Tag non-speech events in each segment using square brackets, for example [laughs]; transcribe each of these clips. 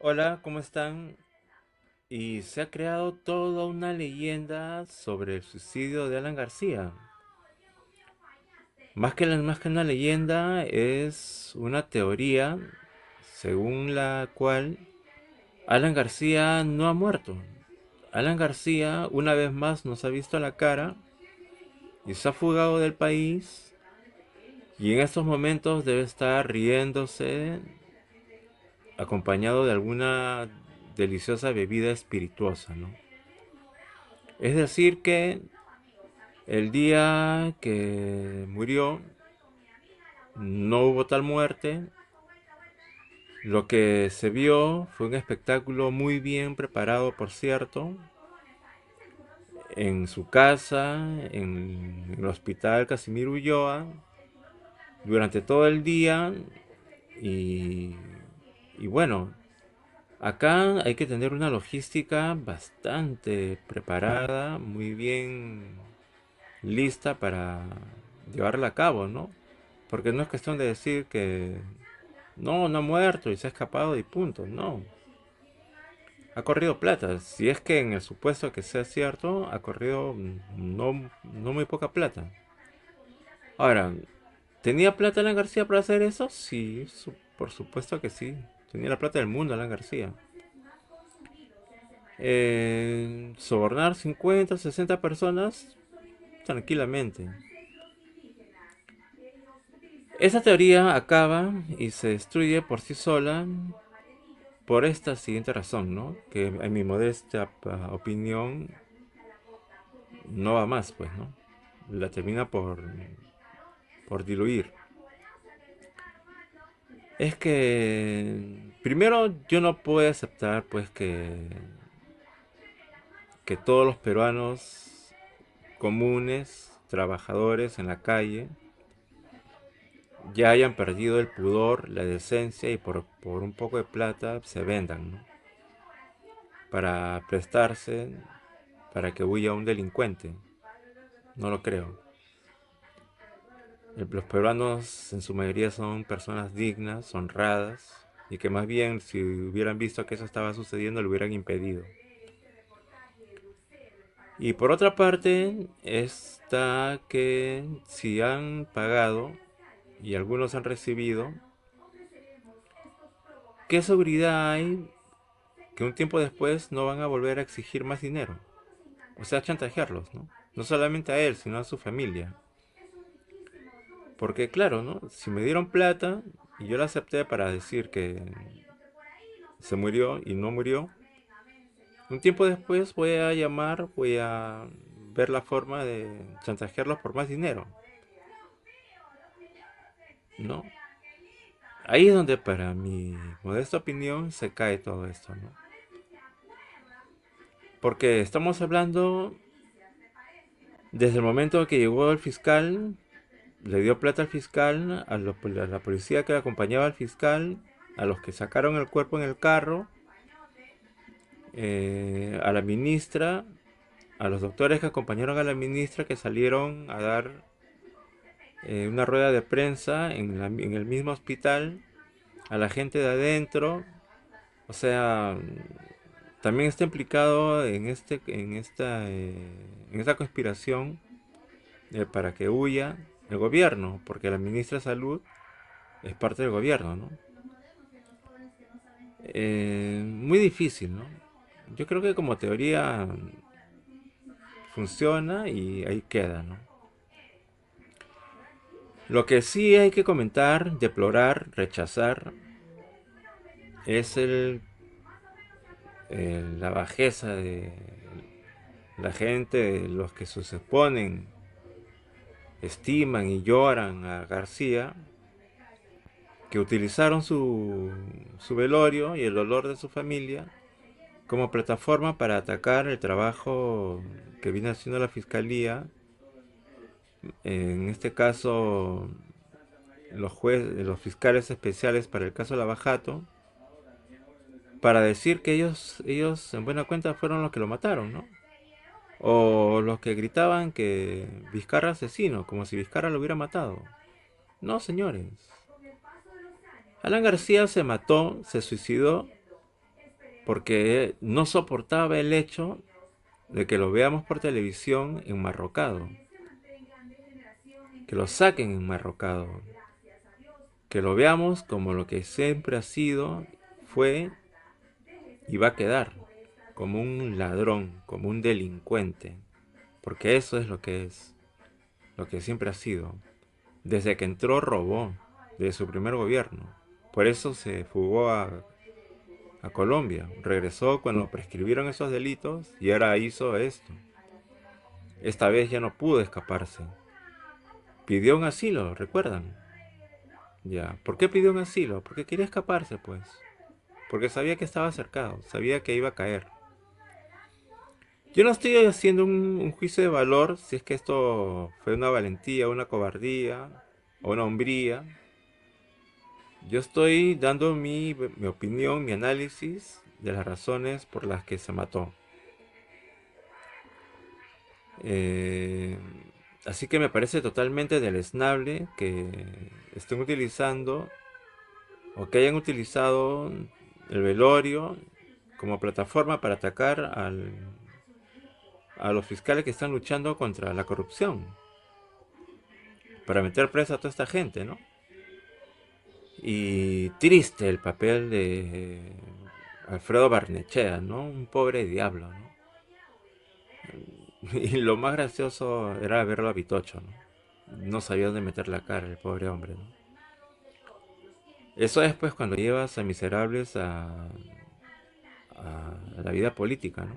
Hola, ¿cómo están? Y se ha creado toda una leyenda sobre el suicidio de Alan García. Más que, una leyenda, es una teoría según la cual Alan García no ha muerto. Alan García una vez más nos ha visto la cara y se ha fugado del país y en estos momentos debe estar riéndose acompañado de alguna deliciosa bebida espirituosa, Es decir, que el día que murió no hubo tal muerte. Lo que se vio fue un espectáculo muy bien preparado, por cierto, en su casa, en el hospital Casimiro Ulloa, durante todo el día y bueno, acá hay que tener una logística bastante preparada, muy bien lista para llevarla a cabo, ¿no? Porque no es cuestión de decir que no, no ha muerto y se ha escapado y punto, no. Ha corrido plata, si es que en el supuesto que sea cierto, ha corrido no, no muy poca plata. Ahora, ¿tenía plata la García para hacer eso? Sí, por supuesto que sí. Tenía la plata del mundo, Alan García. sobornar 50, 60 personas tranquilamente. Esa teoría acaba y se destruye por sí sola por esta siguiente razón, ¿no? Que en mi modesta ah, opinión no va más, pues, ¿no? La termina por, por diluir es que primero yo no puedo aceptar pues que que todos los peruanos comunes, trabajadores en la calle ya hayan perdido el pudor, la decencia y por, por un poco de plata se vendan para prestarse para que huya un delincuente. No lo creo. Eh, los peruanos en su mayoría son personas dignas, honradas, y que más bien si hubieran visto que eso estaba sucediendo lo hubieran impedido. Y por otra parte está que si han pagado y algunos han recibido, ¿qué seguridad hay que un tiempo después no van a volver a exigir más dinero? O sea, chantajearlos, ¿no? No solamente a él, sino a su familia. Porque claro, Si me dieron plata y yo la acepté para decir que se murió y no murió, un tiempo después voy a llamar, voy a ver la forma de chantajearlos por más dinero. Ahí es donde para mi modesta opinión se cae todo esto, ¿no? Porque estamos hablando desde el momento que llegó el fiscal le dio plata al fiscal, a, la policía que acompañaba al fiscal, a los que sacaron el cuerpo en el carro, eh, a la ministra, a los doctores que acompañaron a la ministra que salieron a dar eh, una rueda de prensa en, el mismo hospital, a la gente de adentro, o sea, también está implicado en, este, en, esta, eh, en esta conspiración para que huya el gobierno, porque la ministra de Salud es parte del gobierno, ¿no? Eh, muy difícil, ¿no? Yo creo que como teoría funciona y ahí queda, ¿no? Lo que sí hay que comentar, deplorar, rechazar, es el, eh, la bajeza de la gente, los que se exponen estiman y lloran a García, que utilizaron su, su velorio y el dolor de su familia como plataforma para atacar el trabajo que viene haciendo la Fiscalía, en este caso los, jueces, los fiscales especiales para el caso bajato para decir que ellos, ellos en buena cuenta fueron los que lo mataron, ¿no? O los que gritaban que Vizcarra asesino, como si Vizcarra lo hubiera matado. No, señores. Alan García se mató, se suicidó, porque no soportaba el hecho de que lo veamos por televisión en marrocado. Que lo saquen en marrocado. Que lo veamos como lo que siempre ha sido, fue y va a quedar como un ladrón, como un delincuente, porque eso es lo que es, lo que siempre ha sido. Desde que entró robó, de su primer gobierno. Por eso se fugó a, a Colombia. Regresó cuando prescribieron esos delitos y ahora hizo esto. Esta vez ya no pudo escaparse. Pidió un asilo, ¿recuerdan? Ya, ¿por qué pidió un asilo? Porque quería escaparse, pues. Porque sabía que estaba cercado, sabía que iba a caer. Yo no estoy haciendo un, juicio de valor si es que esto fue una valentía, una cobardía o una hombría. Yo estoy dando mi, opinión, mi análisis de las razones por las que se mató. Eh, así que me parece totalmente deleznable que estén utilizando o que hayan utilizado el velorio como plataforma para atacar al, a los fiscales que están luchando contra la corrupción. Para meter presa a toda esta gente, ¿no? Y triste el papel de eh, Alfredo Barnechea, ¿no? Un pobre diablo, ¿no? [laughs] Y lo más gracioso era verlo a Vitocho, ¿no? No sabía dónde meter la cara el pobre hombre, ¿no? Eso es pues cuando llevas a miserables a la vida política, ¿no?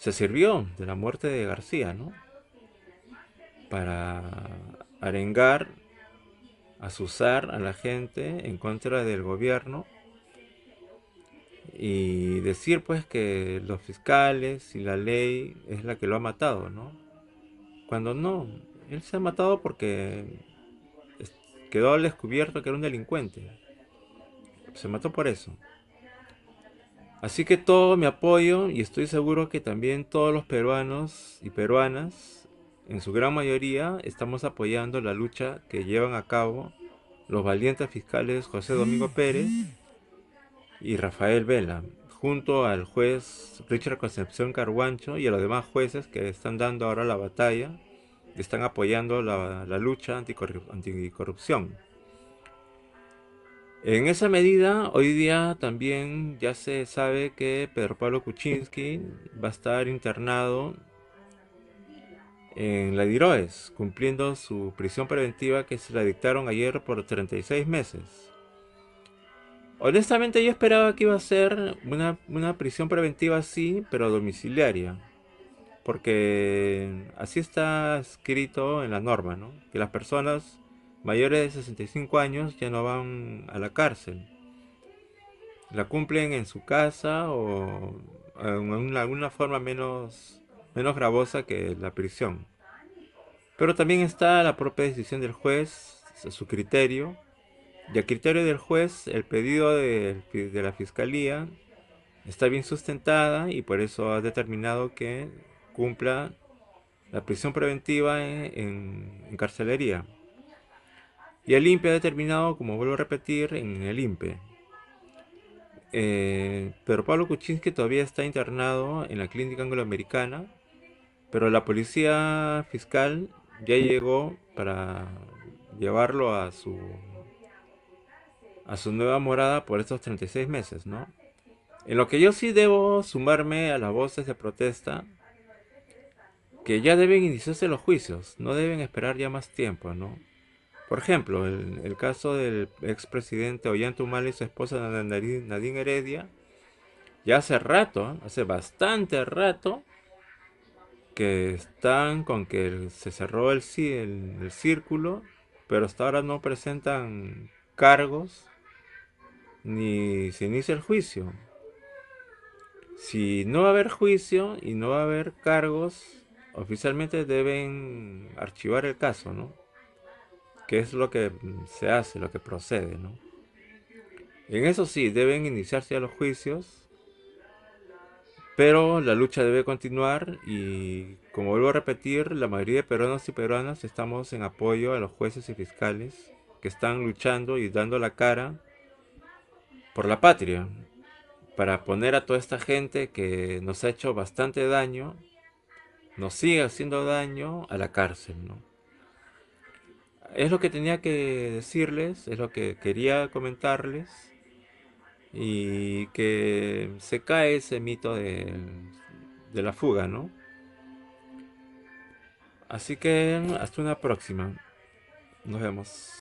se sirvió de la muerte de García, ¿no? Para arengar, azuzar a la gente en contra del gobierno y decir pues que los fiscales y la ley es la que lo ha matado, ¿no? Cuando no, él se ha matado porque quedó al descubierto que era un delincuente. Se mató por eso. Así que todo mi apoyo y estoy seguro que también todos los peruanos y peruanas, en su gran mayoría, estamos apoyando la lucha que llevan a cabo los valientes fiscales José Domingo Pérez y Rafael Vela, junto al juez Richard Concepción Carguancho y a los demás jueces que están dando ahora la batalla, están apoyando la, lucha anticorrupción. En esa medida, hoy día también ya se sabe que Pedro Pablo Kuczynski va a estar internado en la Diroes, cumpliendo su prisión preventiva que se la dictaron ayer por 36 meses. Honestamente yo esperaba que iba a ser una, prisión preventiva así, pero domiciliaria, porque así está escrito en la norma, ¿no? que las personas mayores de 65 años ya no van a la cárcel. La cumplen en su casa o en alguna forma menos, menos gravosa que la prisión. Pero también está la propia decisión del juez, su criterio, y a criterio del juez el pedido de, la fiscalía está bien sustentada y por eso ha determinado que cumpla la prisión preventiva en carcelería. Y el IMPE ha determinado, como vuelvo a repetir, en el IMPE. Eh, pero Pablo Kuczynski todavía está internado en la clínica angloamericana, pero la policía fiscal ya llegó para llevarlo a su a su nueva morada por estos 36 meses, ¿no? En lo que yo sí debo sumarme a las voces de protesta, que ya deben iniciarse los juicios, no deben esperar ya más tiempo, ¿no? Por ejemplo, el, caso del expresidente Humala y su esposa Nadine Heredia, ya hace rato, hace bastante rato, que están con que se cerró el, el círculo, pero hasta ahora no presentan cargos ni se inicia el juicio. Si no va a haber juicio y no va a haber cargos, oficialmente deben archivar el caso, ¿no? que es lo que mm, se hace, lo que procede, ¿no? En eso sí, deben iniciarse los juicios, pero la lucha debe continuar y, como vuelvo a repetir, la mayoría de peruanos y peruanas estamos en apoyo a los jueces y fiscales que están luchando y dando la cara por la patria, para poner a toda esta gente que nos ha hecho bastante daño, nos sigue haciendo daño a la cárcel, ¿no? es lo que tenía que decirles, es lo que quería comentarles y que se cae ese mito de, de la fuga, ¿no? Así que hasta una próxima. Nos vemos.